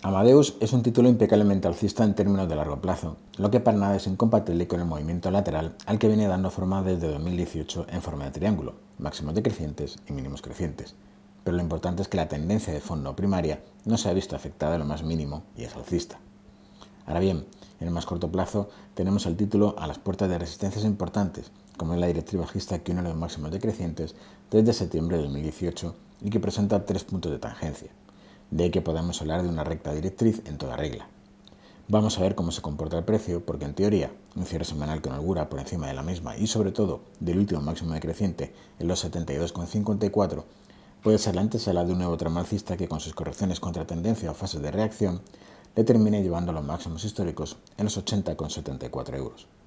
Amadeus es un título impecablemente alcista en términos de largo plazo, lo que para nada es incompatible con el movimiento lateral al que viene dando forma desde 2018 en forma de triángulo, máximos decrecientes y mínimos crecientes. Pero lo importante es que la tendencia de fondo primaria no se ha visto afectada a lo más mínimo y es alcista. Ahora bien, en el más corto plazo tenemos el título a las puertas de resistencias importantes, como es la directriz bajista que une los máximos decrecientes desde septiembre de 2018 y que presenta tres puntos de tangencia de que podamos hablar de una recta directriz en toda regla. Vamos a ver cómo se comporta el precio, porque en teoría, un cierre semanal con inaugura por encima de la misma y sobre todo del último máximo decreciente en los 72,54 puede ser la antesala de un nuevo tramo que con sus correcciones contra tendencia o fases de reacción le termine llevando a los máximos históricos en los 80,74 euros.